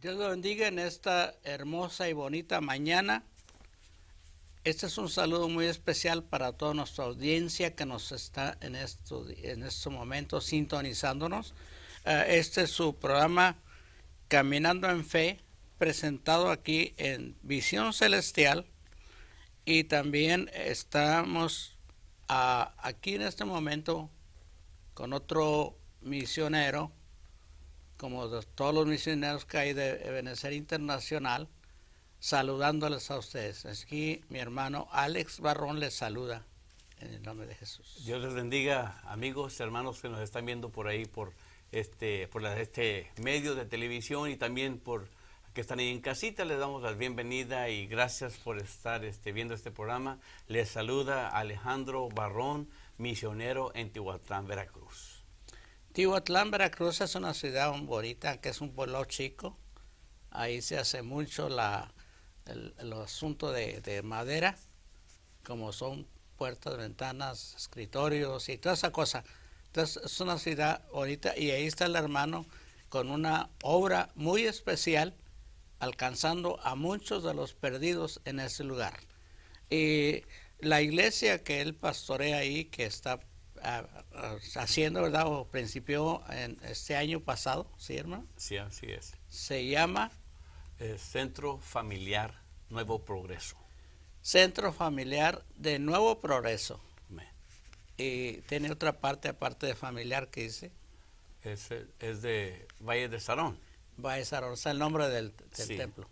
Dios lo bendiga en esta hermosa y bonita mañana. Este es un saludo muy especial para toda nuestra audiencia que nos está en, esto, en estos momentos sintonizándonos. Eh, este es su programa Caminando en Fe, presentado aquí en Visión Celestial. Y también estamos aquí en este momento, con otro misionero, como todos los misioneros que hay de Venezuela Internacional, saludándoles a ustedes. Aquí mi hermano Alex Barrón les saluda en el nombre de Jesús. Dios les bendiga, amigos, hermanos que nos están viendo por ahí, por este, por este medio de televisión y también por que están ahí en casita. Les damos la bienvenida y gracias por estar este, viendo este programa. Les saluda Alejandro Barrón, misionero en Tihuatlán, Veracruz. Tihuatlán, Veracruz es una ciudad bonita, que es un pueblo chico. Ahí se hace mucho la, el, asunto de, de madera, como son puertas, ventanas, escritorios y toda esa cosa. Entonces es una ciudad bonita y ahí está el hermano con una obra muy especial alcanzando a muchos de los perdidos en ese lugar. Y la iglesia que él pastorea ahí, que está ah, ah, haciendo, ¿verdad? O principio en este año pasado, ¿sí, hermano? Sí, así es. Se llama eh, Centro Familiar Nuevo Progreso. Centro Familiar de Nuevo Progreso. Y tiene otra parte, aparte de familiar, que dice. Es, eh, es de Valle de Salón Baezaror, o sea, el nombre del, templo.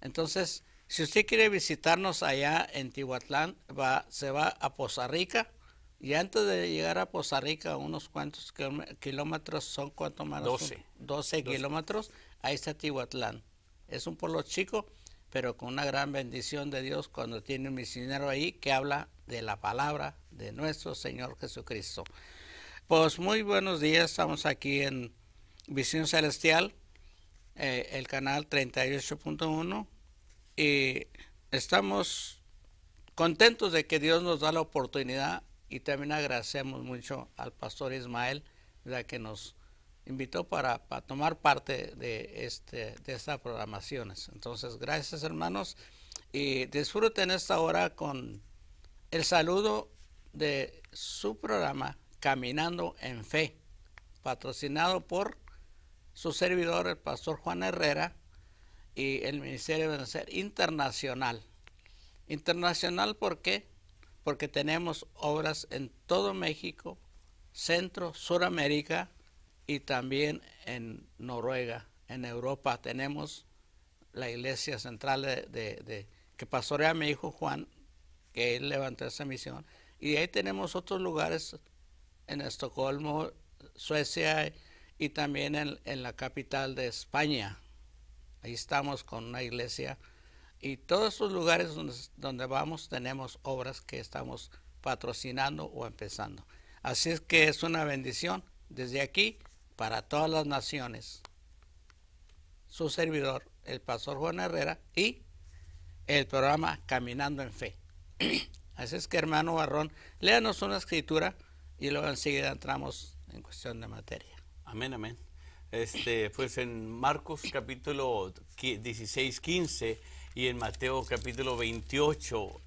Entonces, si usted quiere visitarnos allá en Tihuatlán, va, se va a Poza Rica. Y antes de llegar a Poza Rica, unos cuantos kilómetros, son cuánto más? 12. 12 kilómetros, ahí está Tihuatlán. Es un pueblo chico, pero con una gran bendición de Dios cuando tiene un misionero ahí que habla de la palabra de nuestro Señor Jesucristo. Pues muy buenos días, estamos aquí en Visión Celestial, eh, el canal 38.1. Y estamos contentos de que Dios nos da la oportunidad y también agradecemos mucho al pastor Ismael, la que nos invitó para, tomar parte de, este, de estas programaciones. Entonces, gracias hermanos y disfruten esta hora con el saludo de su programa Caminando en Fe, patrocinado por su servidor, el pastor Juan Herrera, y el Ministerio de ser Internacional. Internacional, porque Porque tenemos obras en todo México, Centro, Suramérica y también en Noruega, en Europa. Tenemos la iglesia central de, que pastorea mi hijo Juan, que él levantó esa misión. Y ahí tenemos otros lugares en Estocolmo, Suecia, y también en, la capital de España. Ahí estamos con una iglesia y todos esos lugares donde, donde vamos tenemos obras que estamos patrocinando o empezando. Así es que es una bendición desde aquí para todas las naciones. Su servidor, el pastor Juan Herrera y el programa Caminando en Fe. Así es que hermano Barrón, léanos una escritura y luego enseguida entramos en cuestión de materia. Amén, amén. Este, pues en Marcos capítulo 16, 15 y en Mateo capítulo 28,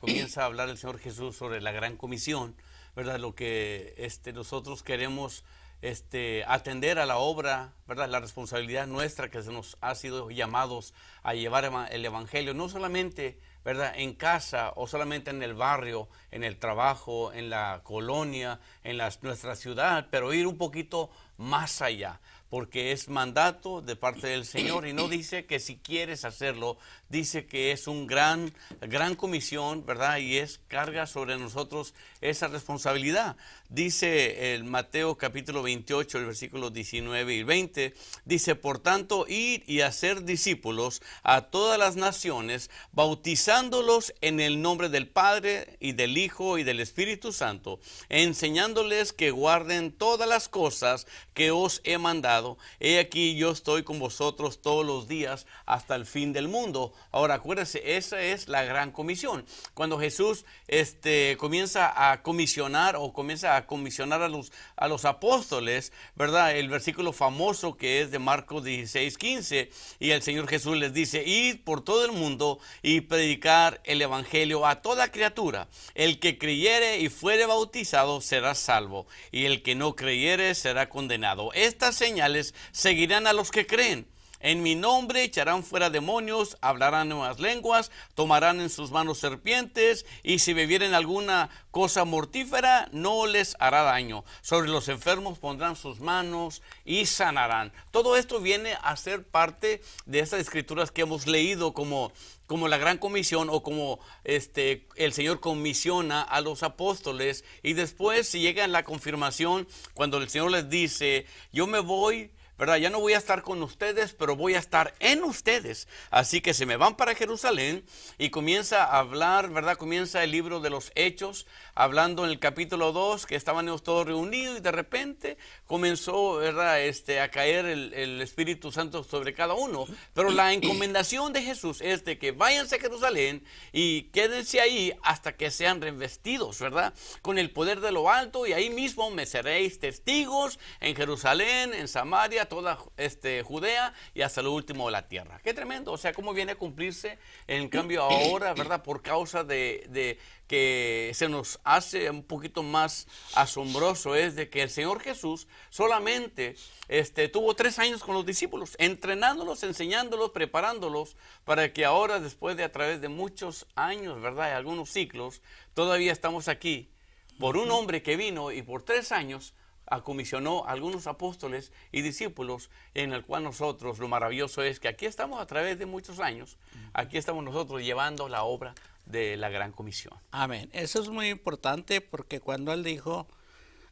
comienza a hablar el Señor Jesús sobre la gran comisión, ¿verdad? Lo que este, nosotros queremos este, atender a la obra, ¿verdad? La responsabilidad nuestra que se nos ha sido llamados a llevar el Evangelio, no solamente ¿verdad? En casa o solamente en el barrio, en el trabajo, en la colonia, en las, nuestra ciudad, pero ir un poquito más allá porque es mandato de parte del Señor y no dice que si quieres hacerlo, dice que es un gran, gran comisión, ¿verdad? Y es carga sobre nosotros esa responsabilidad. Dice el Mateo capítulo 28, el versículo 19 y 20, dice, por tanto, ir y hacer discípulos a todas las naciones, bautizándolos en el nombre del Padre y del Hijo y del Espíritu Santo, enseñándoles que guarden todas las cosas que os he mandado he aquí yo estoy con vosotros todos los días hasta el fin del mundo. Ahora acuérdense, esa es la gran comisión. Cuando Jesús este, comienza a comisionar o comienza a comisionar a los, a los apóstoles, ¿verdad? El versículo famoso que es de Marcos 16, 15, y el Señor Jesús les dice, id por todo el mundo y predicar el Evangelio a toda criatura. El que creyere y fuere bautizado será salvo, y el que no creyere será condenado. Estas señales seguirán a los que creen. En mi nombre echarán fuera demonios, hablarán nuevas lenguas, tomarán en sus manos serpientes, y si bebieren alguna cosa mortífera, no les hará daño. Sobre los enfermos pondrán sus manos y sanarán. Todo esto viene a ser parte de estas escrituras que hemos leído como como la gran comisión o como este el Señor comisiona a los apóstoles y después si llega la confirmación cuando el Señor les dice, "Yo me voy, ¿verdad? Ya no voy a estar con ustedes, pero voy a estar en ustedes. Así que se me van para Jerusalén y comienza a hablar, ¿verdad? Comienza el libro de los Hechos, hablando en el capítulo 2, que estaban todos reunidos y de repente comenzó, ¿verdad? Este, a caer el, el Espíritu Santo sobre cada uno. Pero la encomendación de Jesús es de que váyanse a Jerusalén y quédense ahí hasta que sean revestidos, ¿verdad? Con el poder de lo alto y ahí mismo me seréis testigos en Jerusalén, en Samaria, toda este, Judea y hasta lo último de la tierra. Qué tremendo, o sea, cómo viene a cumplirse en cambio ahora, ¿verdad? Por causa de, que se nos hace un poquito más asombroso es de que el Señor Jesús solamente este, tuvo tres años con los discípulos, entrenándolos, enseñándolos, preparándolos, para que ahora, después de a través de muchos años, ¿verdad? Y algunos ciclos, todavía estamos aquí por un hombre que vino y por tres años Acomisionó algunos apóstoles y discípulos en el cual nosotros, lo maravilloso es que aquí estamos a través de muchos años, aquí estamos nosotros llevando la obra de la gran comisión. Amén. Eso es muy importante porque cuando él dijo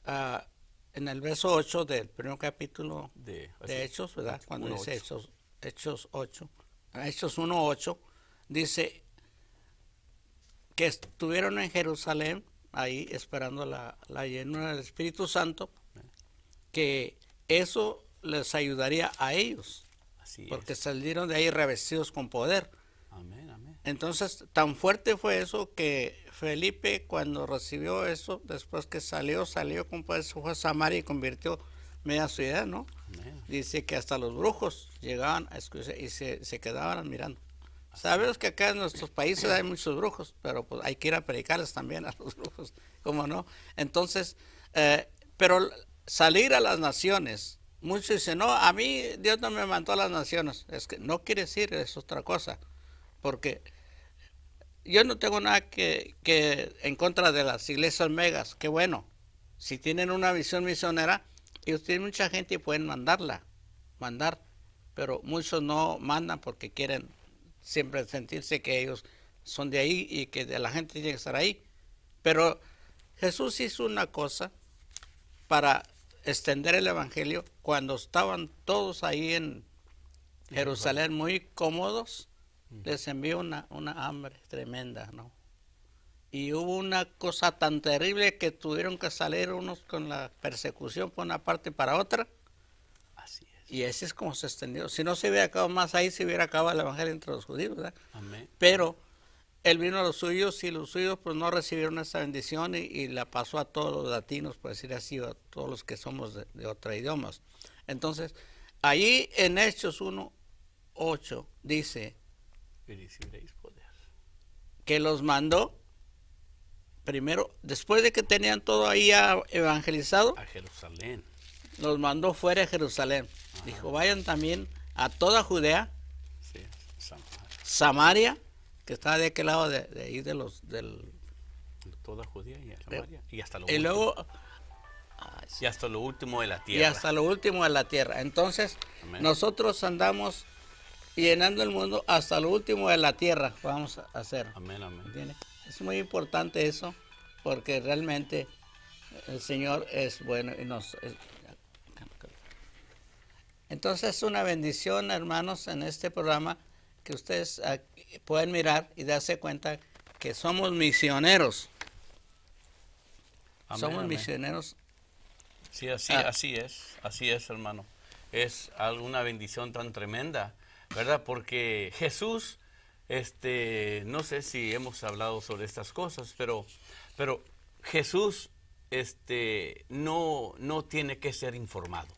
ah, en el verso 8 del primer capítulo de, Hechos, ¿verdad? Cuando dice Hechos, 8, Hechos 1, 8, ah, dice que estuvieron en Jerusalén ahí esperando la, la llenura del Espíritu Santo que eso les ayudaría a ellos. Así porque salieron de ahí revestidos con poder. Amén, amén. Entonces, tan fuerte fue eso que Felipe cuando recibió eso, después que salió, salió con poder, se fue a Samaria y convirtió media ciudad, ¿no? Dice que hasta los brujos llegaban a y se, quedaban admirando. Sabemos que acá en nuestros países hay muchos brujos, pero pues, hay que ir a predicarles también a los brujos, ¿cómo no? Entonces, eh, pero salir a las naciones. Muchos dicen, no, a mí Dios no me mandó a las naciones. Es que no quiere decir, es otra cosa. Porque yo no tengo nada que, que en contra de las iglesias megas. Qué bueno. Si tienen una visión misionera, ellos tienen mucha gente y pueden mandarla. Mandar. Pero muchos no mandan porque quieren siempre sentirse que ellos son de ahí y que de la gente tiene que estar ahí. Pero Jesús hizo una cosa para extender el Evangelio cuando estaban todos ahí en Jerusalén muy cómodos, les envió una, una hambre tremenda, ¿no? Y hubo una cosa tan terrible que tuvieron que salir unos con la persecución por una parte y para otra. Así es. Y así es como se extendió. Si no se hubiera acabado más ahí, se hubiera acabado el Evangelio entre los judíos, ¿verdad? Amén. Pero él vino a los suyos y los suyos pues no recibieron esa bendición y, la pasó a todos los latinos, por decir así, a todos los que somos de, otra idiomas. Entonces, ahí en Hechos 1, 8 dice que los mandó primero, después de que tenían todo ahí ah, evangelizado, a Jerusalén. Los mandó fuera a Jerusalén. Dijo, vayan también a toda Judea, Samaria que está de aquel lado de, de de los del toda Judía y y hasta lo último. y hasta lo último de la tierra. Y hasta lo último de la tierra. Entonces, nosotros andamos llenando el mundo hasta lo último de la tierra vamos a hacer. Amén, Es muy importante eso porque realmente el Señor es bueno y nos... entonces es una bendición, hermanos, en este programa que ustedes ah, pueden mirar y darse cuenta que somos misioneros. somos misioneros. Sí, así, ah. así es, así es, hermano. Es una bendición tan tremenda, ¿verdad? Porque Jesús, este, no sé si hemos hablado sobre estas cosas, pero, pero Jesús este, no, no tiene que ser informado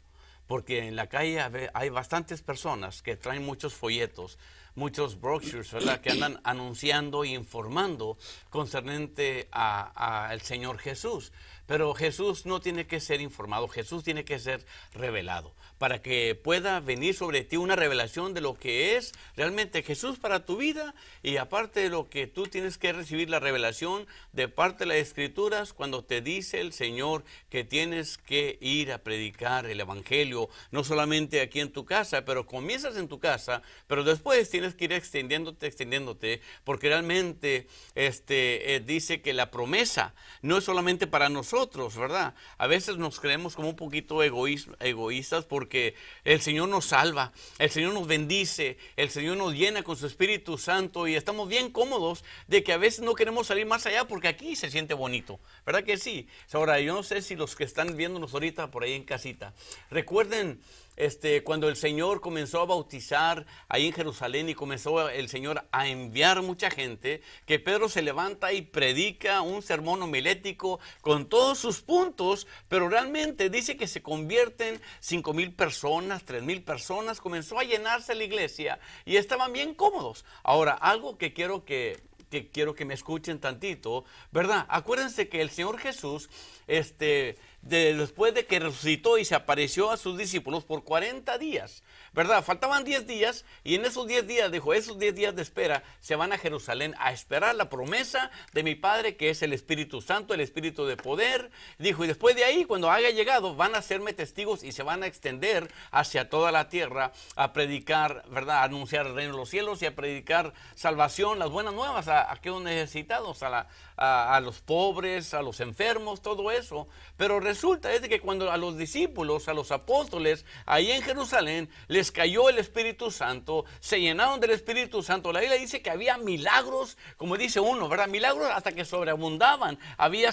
porque en la calle hay bastantes personas que traen muchos folletos, muchos brochures, ¿verdad? que andan anunciando e informando concernente al Señor Jesús. Pero Jesús no tiene que ser informado, Jesús tiene que ser revelado para que pueda venir sobre ti una revelación de lo que es realmente Jesús para tu vida y aparte de lo que tú tienes que recibir la revelación de parte de las escrituras cuando te dice el Señor que tienes que ir a predicar el Evangelio, no solamente aquí en tu casa, pero comienzas en tu casa, pero después tienes que ir extendiéndote, extendiéndote, porque realmente este, eh, dice que la promesa no es solamente para nosotros, ¿verdad? A veces nos creemos como un poquito egoístas porque el Señor nos salva, el Señor nos bendice, el Señor nos llena con su Espíritu Santo y estamos bien cómodos de que a veces no queremos salir más allá porque aquí se siente bonito, ¿verdad que sí? Ahora, yo no sé si los que están viéndonos ahorita por ahí en casita, recuerden este, cuando el Señor comenzó a bautizar ahí en Jerusalén y comenzó el Señor a enviar mucha gente, que Pedro se levanta y predica un sermón homilético con todos sus puntos, pero realmente dice que se convierten cinco mil personas, tres mil personas, comenzó a llenarse la iglesia y estaban bien cómodos. Ahora, algo que quiero que que quiero que me escuchen tantito, ¿verdad? Acuérdense que el Señor Jesús, este, después de que resucitó y se apareció a sus discípulos por 40 días ¿verdad? Faltaban 10 días y en esos 10 días, dijo, esos 10 días de espera se van a Jerusalén a esperar la promesa de mi Padre que es el Espíritu Santo, el Espíritu de poder. Dijo, y después de ahí, cuando haya llegado, van a serme testigos y se van a extender hacia toda la tierra a predicar, ¿verdad? A anunciar el reino de los cielos y a predicar salvación, las buenas nuevas a, aquellos necesitados, a, la, a, a, los pobres, a los enfermos, todo eso. Pero resulta es de que cuando a los discípulos, a los apóstoles, ahí en Jerusalén, les cayó el Espíritu Santo, se llenaron del Espíritu Santo. La Biblia dice que había milagros, como dice uno, ¿verdad? Milagros hasta que sobreabundaban. Había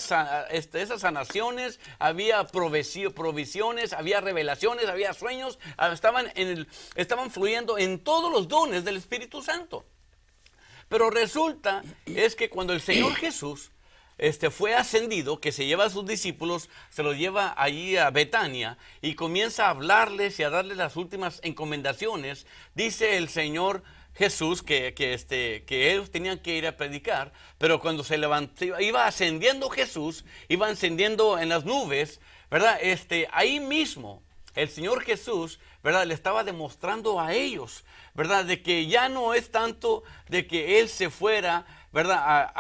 este, esas sanaciones, había provisiones, había revelaciones, había sueños, ah, estaban, en el, estaban fluyendo en todos los dones del Espíritu Santo. Pero resulta es que cuando el Señor Jesús este, fue ascendido, que se lleva a sus discípulos, se los lleva allí a Betania y comienza a hablarles y a darles las últimas encomendaciones, dice el Señor Jesús que, este, que ellos tenían que ir a predicar, pero cuando se levantó, iba ascendiendo Jesús, iba ascendiendo en las nubes, ¿verdad? Este, ahí mismo el Señor Jesús, ¿verdad? Le estaba demostrando a ellos, ¿verdad? De que ya no es tanto de que Él se fuera ¿verdad?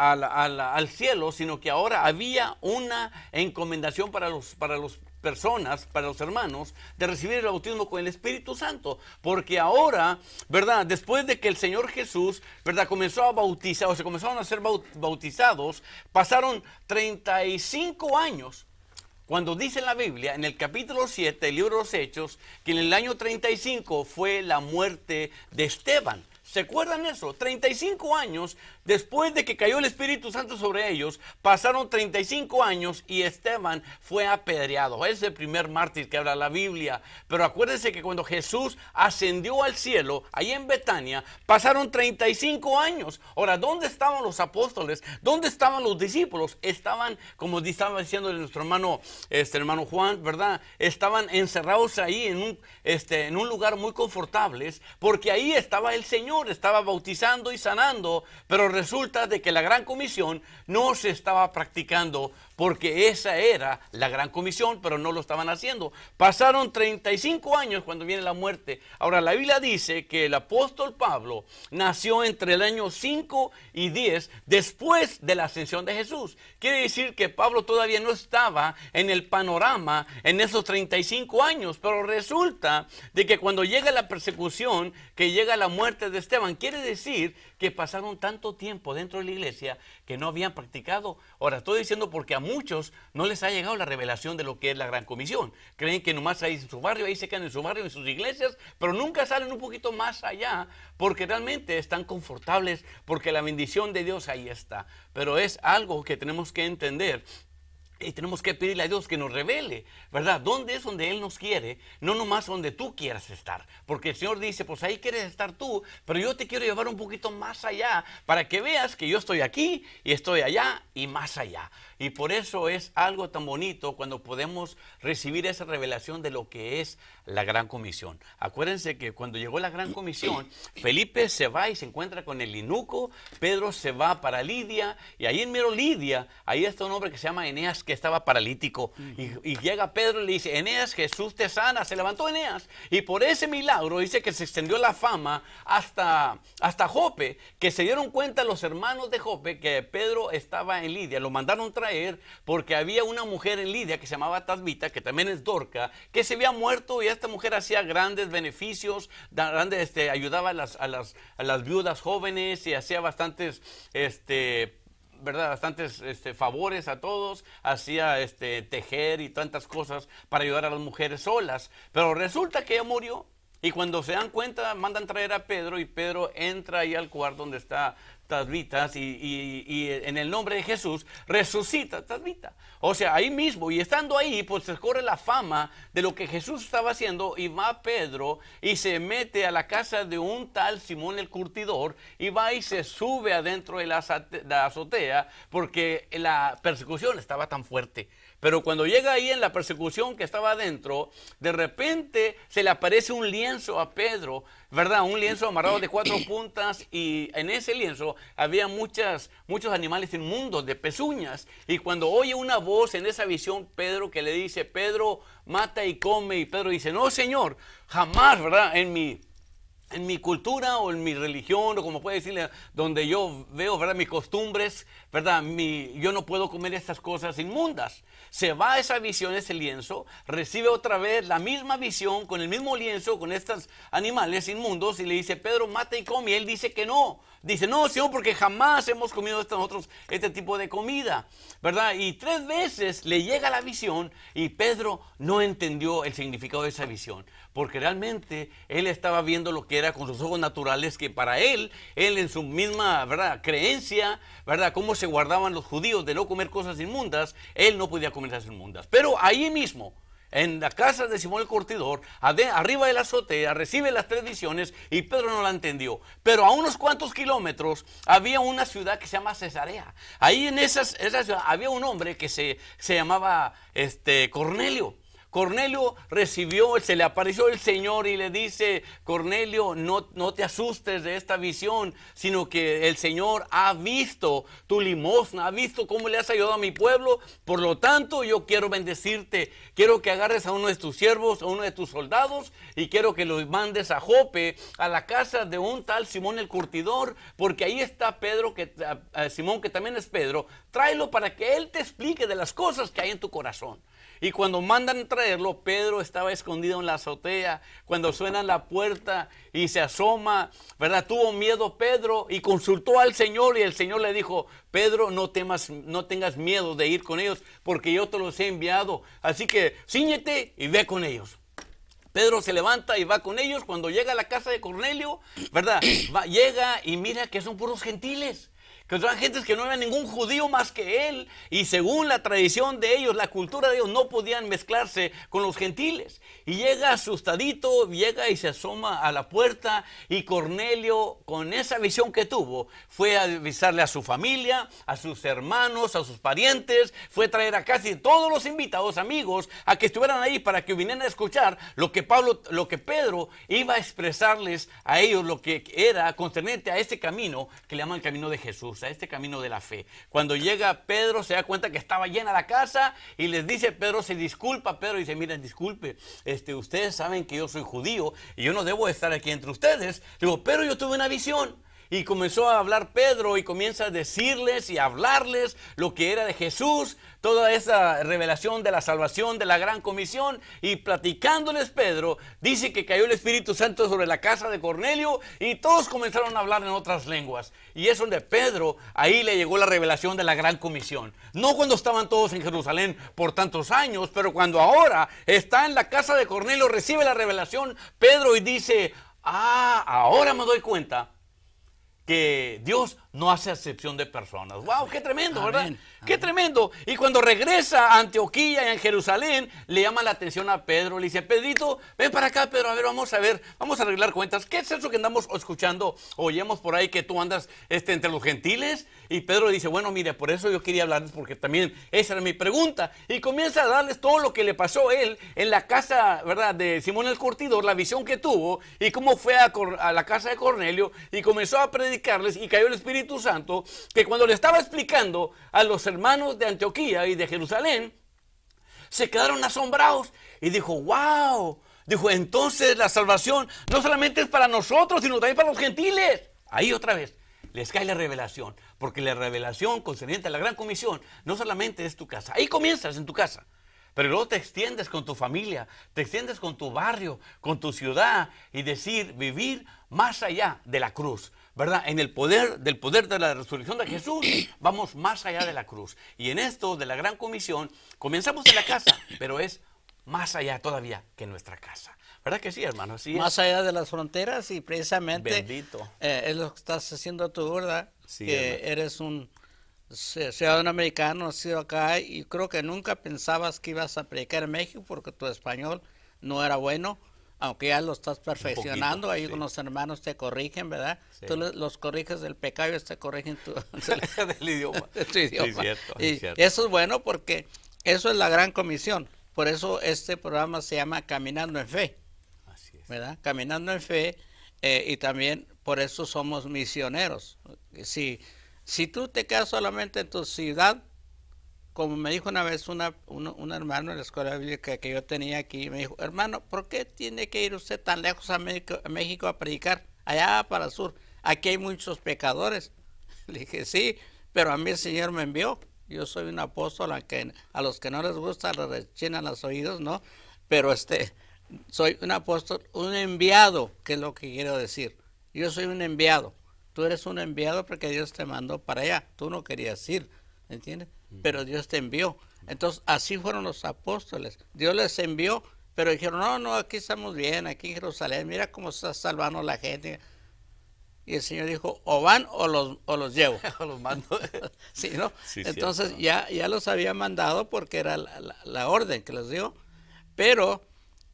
al cielo, sino que ahora había una encomendación para los, para los personas, para los hermanos, de recibir el bautismo con el Espíritu Santo. Porque ahora, ¿verdad? Después de que el Señor Jesús, ¿verdad? Comenzó a bautizar, o se comenzaron a ser bautizados, pasaron 35 años. Cuando dice la Biblia, en el capítulo 7 del libro de los Hechos, que en el año 35 fue la muerte de Esteban. ¿Se acuerdan eso? 35 años después de que cayó el Espíritu Santo sobre ellos, pasaron 35 años y Esteban fue apedreado. Es el primer mártir que habla la Biblia. Pero acuérdense que cuando Jesús ascendió al cielo, ahí en Betania, pasaron 35 años. Ahora, ¿dónde estaban los apóstoles? ¿Dónde estaban los discípulos? Estaban, como estaba diciendo nuestro hermano, este hermano Juan, ¿verdad? Estaban encerrados ahí en un, este, en un lugar muy confortable, porque ahí estaba el Señor estaba bautizando y sanando, pero resulta de que la gran comisión no se estaba practicando porque esa era la gran comisión, pero no lo estaban haciendo. Pasaron 35 años cuando viene la muerte. Ahora, la Biblia dice que el apóstol Pablo nació entre el año 5 y 10 después de la ascensión de Jesús. Quiere decir que Pablo todavía no estaba en el panorama en esos 35 años, pero resulta de que cuando llega la persecución, que llega la muerte de este Esteban, quiere decir que pasaron tanto tiempo dentro de la iglesia que no habían practicado. Ahora, estoy diciendo porque a muchos no les ha llegado la revelación de lo que es la gran comisión. Creen que nomás ahí en su barrio, ahí se quedan en su barrio, en sus iglesias, pero nunca salen un poquito más allá porque realmente están confortables, porque la bendición de Dios ahí está. Pero es algo que tenemos que entender y tenemos que pedirle a Dios que nos revele, ¿verdad? ¿Dónde es donde Él nos quiere? No nomás donde tú quieras estar. Porque el Señor dice, pues ahí quieres estar tú, pero yo te quiero llevar un poquito más allá para que veas que yo estoy aquí y estoy allá y más allá. Y por eso es algo tan bonito cuando podemos recibir esa revelación de lo que es la gran comisión. Acuérdense que cuando llegó la gran comisión, Felipe se va y se encuentra con el Inuco, Pedro se va para Lidia, y ahí en mero Lidia, ahí está un hombre que se llama Eneas que estaba paralítico. Y, llega Pedro y le dice, Eneas, Jesús te sana, se levantó Eneas. Y por ese milagro dice que se extendió la fama hasta, hasta Jope, que se dieron cuenta los hermanos de Jope que Pedro estaba en Lidia, lo mandaron traer porque había una mujer en Lidia que se llamaba Tadbita, que también es Dorca, que se había muerto y esta mujer hacía grandes beneficios, este, ayudaba a las, viudas jóvenes y hacía bastantes este, ¿verdad? bastantes este, favores a todos, hacía este, tejer y tantas cosas para ayudar a las mujeres solas. Pero resulta que ella murió y cuando se dan cuenta mandan traer a Pedro y Pedro entra ahí al cuarto donde está y, en el nombre de Jesús resucita transmita. O sea, ahí mismo y estando ahí, pues se corre la fama de lo que Jesús estaba haciendo y va Pedro y se mete a la casa de un tal Simón el curtidor y va y se sube adentro de la azotea porque la persecución estaba tan fuerte. Pero cuando llega ahí en la persecución que estaba adentro, de repente se le aparece un lienzo a Pedro ¿verdad? Un lienzo amarrado de cuatro puntas y en ese lienzo había muchas, muchos animales inmundos de pezuñas. Y cuando oye una voz en esa visión, Pedro, que le dice, Pedro, mata y come. Y Pedro dice, no, Señor, jamás, ¿verdad? En mi en mi cultura o en mi religión, o como puede decirle, donde yo veo, ¿verdad? Mis costumbres, ¿verdad? Mi, yo no puedo comer estas cosas inmundas. Se va esa visión, ese lienzo, recibe otra vez la misma visión con el mismo lienzo, con estos animales inmundos, y le dice, Pedro, mata y come. Y él dice que no, Dice, no, Señor, porque jamás hemos comido este tipo de comida, ¿verdad? Y tres veces le llega la visión y Pedro no entendió el significado de esa visión, porque realmente él estaba viendo lo que era con sus ojos naturales, que para él, él en su misma, ¿verdad? Creencia, ¿verdad? Cómo se guardaban los judíos de no comer cosas inmundas, él no podía comer cosas inmundas. Pero ahí mismo, en la casa de Simón el Curtidor, arriba de la azotea, recibe las tradiciones y Pedro no la entendió. Pero a unos cuantos kilómetros había una ciudad que se llama Cesarea. Ahí en esas, esa ciudad había un hombre que se, se llamaba este, Cornelio. Cornelio recibió, se le apareció el Señor y le dice, Cornelio, no, te asustes de esta visión, sino que el Señor ha visto tu limosna, ha visto cómo le has ayudado a mi pueblo, por lo tanto yo quiero bendecirte, quiero que agarres a uno de tus siervos, a uno de tus soldados, y quiero que lo mandes a Jope, a la casa de un tal Simón el Curtidor, porque ahí está Pedro, que, Simón que también es Pedro, tráelo para que él te explique de las cosas que hay en tu corazón. Y cuando mandan traerlo, Pedro estaba escondido en la azotea. Cuando suena la puerta y se asoma, ¿verdad? Tuvo miedo Pedro y consultó al Señor y el Señor le dijo, Pedro, no, temas, no tengas miedo de ir con ellos porque yo te los he enviado. Así que ciñete y ve con ellos. Pedro se levanta y va con ellos. Cuando llega a la casa de Cornelio, ¿verdad? Va, llega y mira que son puros gentiles. Que eran gentes que no eran ningún judío más que él. Y según la tradición de ellos, la cultura de ellos, no podían mezclarse con los gentiles. Y llega asustadito, llega y se asoma a la puerta. Y Cornelio, con esa visión que tuvo, fue a avisarle a su familia, a sus hermanos, a sus parientes. Fue a traer a casi todos los invitados, amigos, a que estuvieran ahí para que vinieran a escuchar lo que Pablo, lo que Pedro iba a expresarles a ellos, lo que era concerniente a este camino que le llaman el camino de Jesús este camino de la fe. Cuando llega Pedro, se da cuenta que estaba llena la casa y les dice, Pedro se disculpa, Pedro dice, miren, disculpe, este, ustedes saben que yo soy judío y yo no debo estar aquí entre ustedes. Digo, pero yo tuve una visión. Y comenzó a hablar Pedro y comienza a decirles y a hablarles lo que era de Jesús, toda esa revelación de la salvación, de la gran comisión. Y platicándoles Pedro, dice que cayó el Espíritu Santo sobre la casa de Cornelio y todos comenzaron a hablar en otras lenguas. Y es donde Pedro, ahí le llegó la revelación de la gran comisión. No cuando estaban todos en Jerusalén por tantos años, pero cuando ahora está en la casa de Cornelio, recibe la revelación Pedro y dice, ah, ahora me doy cuenta que Dios no hace acepción de personas. ¡Wow! ¡Qué tremendo, ¿verdad? ¡Qué tremendo! Y cuando regresa a Antioquía y en Jerusalén, le llama la atención a Pedro. Le dice, Pedrito, ven para acá, Pedro. A ver, vamos a ver, vamos a arreglar cuentas. ¿Qué es eso que andamos escuchando? Oyemos por ahí que tú andas este, entre los gentiles. Y Pedro dice, bueno, mire, por eso yo quería hablarles, porque también esa era mi pregunta. Y comienza a darles todo lo que le pasó a él en la casa, ¿verdad? De Simón el Curtidor, la visión que tuvo y cómo fue a la casa de Cornelio y comenzó a predicarles y cayó el Espíritu Espíritu Santo que cuando le estaba explicando a los hermanos de Antioquía y de Jerusalén, se quedaron asombrados y dijo, wow, dijo, entonces la salvación no solamente es para nosotros, sino también para los gentiles. Ahí otra vez, les cae la revelación, porque la revelación concerniente a la gran comisión no solamente es tu casa, ahí comienzas en tu casa, pero luego te extiendes con tu familia, te extiendes con tu barrio, con tu ciudad y decir, vivir más allá de la cruz, ¿verdad? En el poder del poder de la resurrección de Jesús, vamos más allá de la cruz. Y en esto de la gran comisión, comenzamos en la casa, pero es más allá todavía que nuestra casa. ¿Verdad que sí, hermano? más allá de las fronteras y precisamente Bendito. Eh, es lo que estás haciendo tú, ¿verdad? Sí, que eres un ciudadano americano, sido acá y creo que nunca pensabas que ibas a predicar en México porque tu español no era bueno aunque ya lo estás perfeccionando, ahí unos hermanos te corrigen, ¿verdad? Tú los corriges del pecado y ellos te corrigen tu, del idioma. y Eso es bueno porque eso es la gran comisión. Por eso este programa se llama Caminando en Fe. Así es. ¿Verdad? Caminando en Fe eh, y también por eso somos misioneros. Si, si tú te quedas solamente en tu ciudad, como me dijo una vez un, hermano en la escuela bíblica que yo tenía aquí, me dijo, hermano, ¿por qué tiene que ir usted tan lejos a México, a, predicar? Allá para el sur, aquí hay muchos pecadores. Le dije, sí, pero a mí el Señor me envió. Yo soy un apóstol a, que, a los que no les gusta les rechinan los oídos, ¿no? Pero este, soy un apóstol, un enviado, que es lo que quiero decir. Yo soy un enviado. Tú eres un enviado porque Dios te mandó para allá. Tú no querías ir ¿entiendes? Pero Dios te envió. Entonces, así fueron los apóstoles. Dios les envió, pero dijeron, no, no, aquí estamos bien, aquí en Jerusalén, mira cómo está salvando la gente. Y el Señor dijo, o van o los, los llevo. o los mando. ¿no? Entonces ya, ya los había mandado porque era la, orden que les dio, pero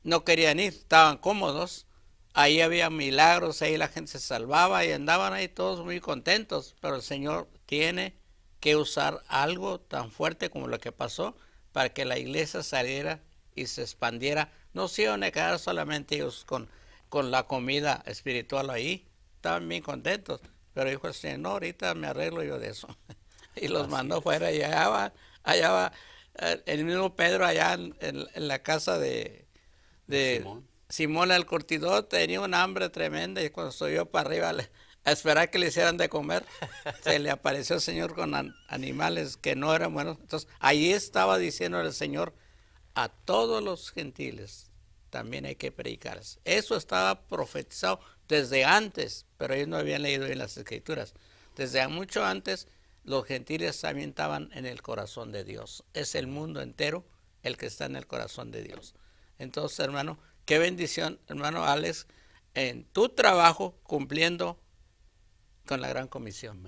no querían ir, estaban cómodos. Ahí había milagros, ahí la gente se salvaba y andaban ahí todos muy contentos, pero el Señor tiene que usar algo tan fuerte como lo que pasó para que la iglesia saliera y se expandiera. No se iban a quedar solamente ellos con, con la comida espiritual ahí. Estaban bien contentos. Pero dijo el Señor, no, ahorita me arreglo yo de eso. y los mandó fuera y allá va, allá eh, el mismo Pedro allá en, la casa de, de Simón. Simón el curtidor tenía un hambre tremenda y cuando subió para arriba le, a esperar que le hicieran de comer. Se le apareció el Señor con animales que no eran buenos. Entonces, ahí estaba diciendo el Señor a todos los gentiles, también hay que predicarles. Eso estaba profetizado desde antes, pero ellos no habían leído en las escrituras. Desde mucho antes, los gentiles también estaban en el corazón de Dios. Es el mundo entero el que está en el corazón de Dios. Entonces, hermano, qué bendición, hermano Alex, en tu trabajo cumpliendo con la gran comisión,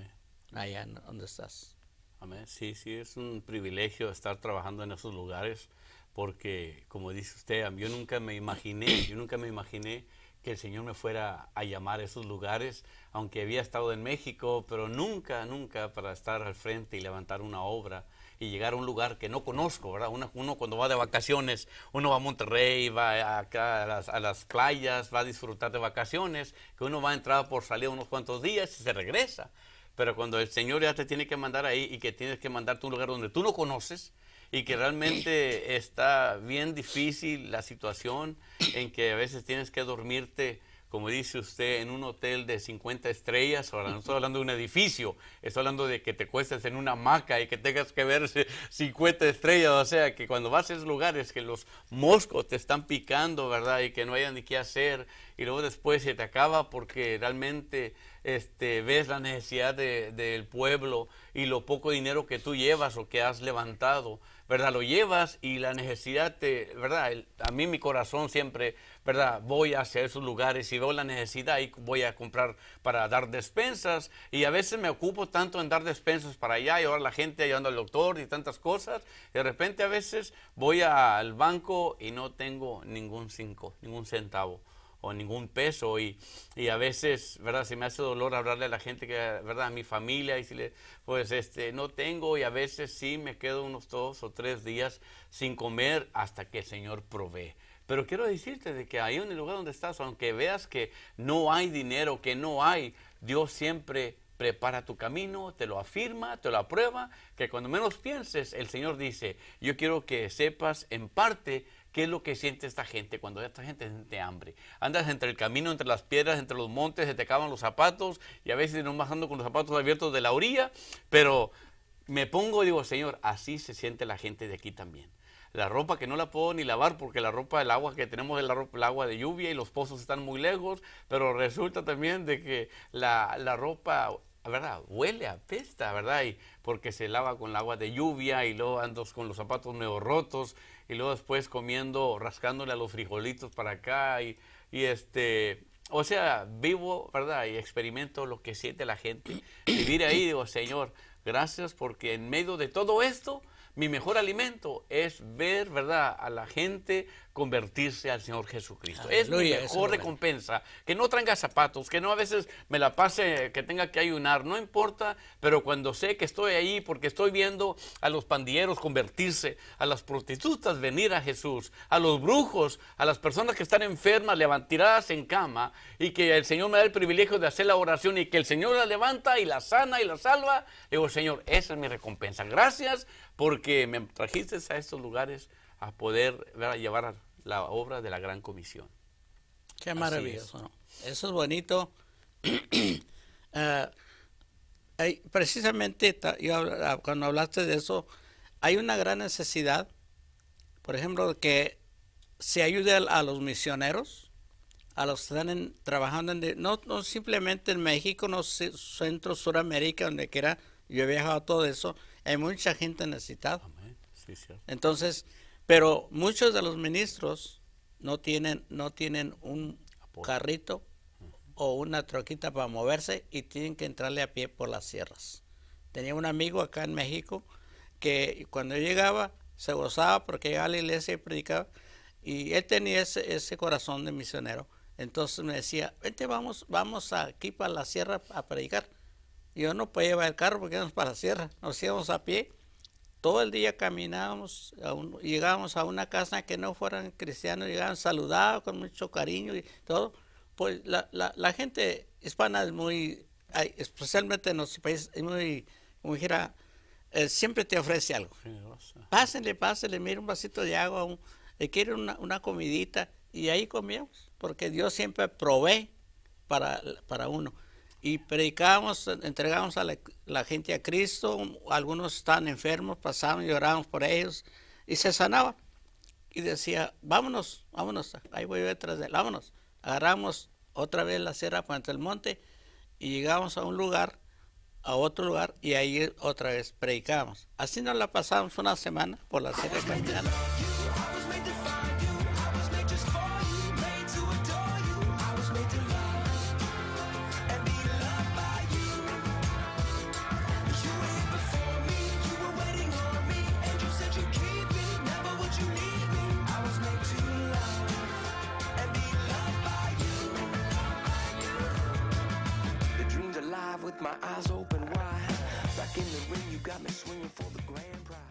allá donde estás. Amén. Sí, sí, es un privilegio estar trabajando en esos lugares porque, como dice usted, yo nunca me imaginé, yo nunca me imaginé que el Señor me fuera a llamar a esos lugares, aunque había estado en México, pero nunca, nunca para estar al frente y levantar una obra y llegar a un lugar que no conozco, ¿verdad? Uno, cuando va de vacaciones, uno va a Monterrey, va a las, a las, playas, va a disfrutar de vacaciones, que uno va a entrar por salir unos cuantos días y se regresa. Pero cuando el Señor ya te tiene que mandar ahí y que tienes que mandarte a un lugar donde tú no conoces, y que realmente está bien difícil la situación en que a veces tienes que dormirte como dice usted, en un hotel de 50 estrellas. Ahora no estoy hablando de un edificio, estoy hablando de que te cuestes en una hamaca y que tengas que verse 50 estrellas. O sea, que cuando vas a esos lugares que los moscos te están picando, ¿verdad? Y que no hayan ni qué hacer. Y luego después se te acaba porque realmente este, ves la necesidad del pueblo y lo poco dinero que tú llevas o que has levantado. ¿verdad? Lo llevas y la necesidad te, ¿verdad? a mí mi corazón siempre, ¿verdad? Voy hacia esos lugares y veo la necesidad y voy a comprar para dar despensas y a veces me ocupo tanto en dar despensas para allá y ahora la gente ayudando al doctor y tantas cosas. De repente a veces voy al banco y no tengo ningún cinco, ningún centavo o ningún peso y, y, a veces, ¿verdad? Se me hace dolor hablarle a la gente que, ¿verdad? A mi familia y si le, pues este, no tengo y a veces sí me quedo unos dos o tres días sin comer hasta que el Señor provee. Pero quiero decirte de que HAY UN lugar donde estás, aunque veas que no hay dinero, que no hay, Dios siempre prepara tu camino, te lo afirma, te lo aprueba, que cuando menos pienses, el Señor dice, yo quiero que sepas en parte ¿Qué es lo que siente esta gente cuando esta gente siente hambre? Andas entre el camino, entre las piedras, entre los montes, se te acaban los zapatos y a veces no ando con los zapatos abiertos de la orilla, pero me pongo y digo, Señor, así se siente la gente de aquí también la ropa que no la puedo ni lavar porque la ropa el agua que tenemos es la ropa, el agua de lluvia y los pozos están muy lejos, pero resulta también de que la, la ropa, ¿verdad? Huele, apesta, ¿verdad? Y porque se lava con el agua de lluvia y luego andas con los zapatos medio rotos y luego después comiendo, rascándole a los frijolitos para acá y, este, o sea, vivo, ¿verdad? Y experimento lo que siente la gente. Vivir ahí, digo, Señor, gracias porque en medio de todo esto, mi mejor alimento es ver, ¿verdad?, a la gente convertirse al Señor Jesucristo. es mi mejor recompensa. Que no traiga zapatos, que no a veces me la pase, que tenga que ayunar, no importa, pero cuando sé que estoy ahí porque estoy viendo a los pandilleros convertirse, a las prostitutas venir a Jesús, a los brujos, a las personas que están enfermas, levantadas en cama, y que el Señor me da el privilegio de hacer la oración y que el Señor la levanta y la sana y la salva, digo, Señor, esa es mi recompensa. Gracias porque me trajiste a estos lugares a poder llevar la obra de la gran comisión. Qué maravilloso, Eso es bonito. Eh, precisamente ah, cuando hablaste de eso, hay una gran necesidad, por ejemplo, que se ayude a los misioneros, a los que están trabajando, en, no, no, simplemente en México, no Centro, Suramérica, donde quiera, yo he viajado todo eso, hay mucha gente necesitada. Sí, Entonces, pero muchos de los ministros no tienen, no tienen un carrito o una troquita para moverse y tienen que entrarle a pie por las sierras. Tenía un amigo acá en México que cuando llegaba se gozaba porque iba a la iglesia y predicaba y él tenía ese, ese corazón de misionero. Entonces me decía, vente, vamos, vamos aquí para la sierra a predicar. yo no puedo llevar el carro porque íbamos para la sierra, nos íbamos a pie todo el día caminábamos, llegábamos a una casa que no fueran cristianos, llegaban saludados con mucho cariño y todo. Pues la, la, gente hispana es muy, especialmente en nuestro país, es muy, como dijera, eh, siempre te ofrece algo. Pásenle, pásenle, mire un vasito de agua, un, quiere una, comidita y ahí comíamos, porque Dios siempre provee para, para uno y predicábamos, entregábamos a la, gente a Cristo, algunos estaban enfermos, pasábamos y orábamos por ellos y se sanaba. Y decía, vámonos, vámonos, ahí voy detrás de él, vámonos. Agarramos otra vez la sierra frente el monte y llegamos a un lugar, a otro lugar y ahí otra vez predicábamos. Así nos la pasamos una semana por la sierra caminando. my eyes open wide. Back in the ring, you got me swinging for the grand prize.